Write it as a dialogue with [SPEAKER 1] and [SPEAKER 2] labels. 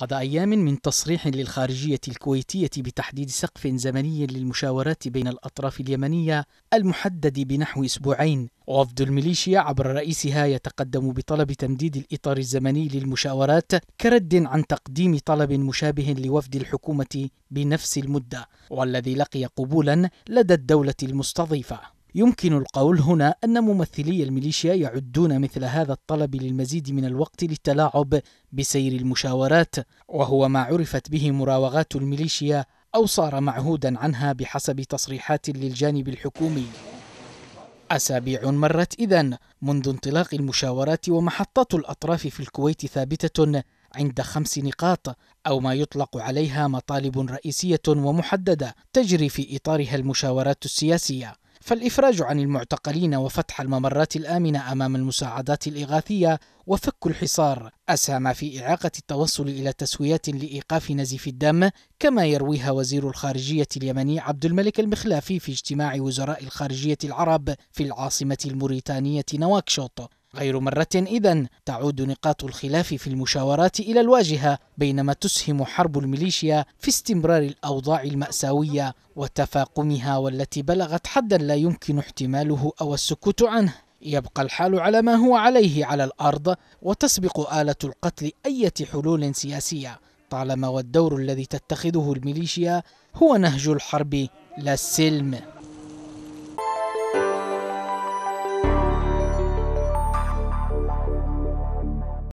[SPEAKER 1] بعد أيام من تصريح للخارجية الكويتية بتحديد سقف زمني للمشاورات بين الأطراف اليمنية المحدد بنحو أسبوعين وفد الميليشيا عبر رئيسها يتقدم بطلب تمديد الإطار الزمني للمشاورات كرد عن تقديم طلب مشابه لوفد الحكومة بنفس المدة والذي لقي قبولا لدى الدولة المستضيفة يمكن القول هنا أن ممثلي الميليشيا يعدون مثل هذا الطلب للمزيد من الوقت للتلاعب بسير المشاورات وهو ما عرفت به مراوغات الميليشيا أو صار معهودا عنها بحسب تصريحات للجانب الحكومي أسابيع مرت إذا منذ انطلاق المشاورات ومحطة الأطراف في الكويت ثابتة عند خمس نقاط أو ما يطلق عليها مطالب رئيسية ومحددة تجري في إطارها المشاورات السياسية فالإفراج عن المعتقلين وفتح الممرات الآمنة أمام المساعدات الإغاثية وفك الحصار أسهم في إعاقة التوصل إلى تسويات لإيقاف نزيف الدم كما يرويها وزير الخارجية اليمني عبد الملك المخلافي في اجتماع وزراء الخارجية العرب في العاصمة الموريتانية نواكشوط غير مرة إذا تعود نقاط الخلاف في المشاورات إلى الواجهة بينما تسهم حرب الميليشيا في استمرار الأوضاع المأساوية وتفاقمها والتي بلغت حدا لا يمكن احتماله أو السكوت عنه يبقى الحال على ما هو عليه على الأرض وتسبق آلة القتل أية حلول سياسية طالما والدور الذي تتخذه الميليشيا هو نهج الحرب لا السلم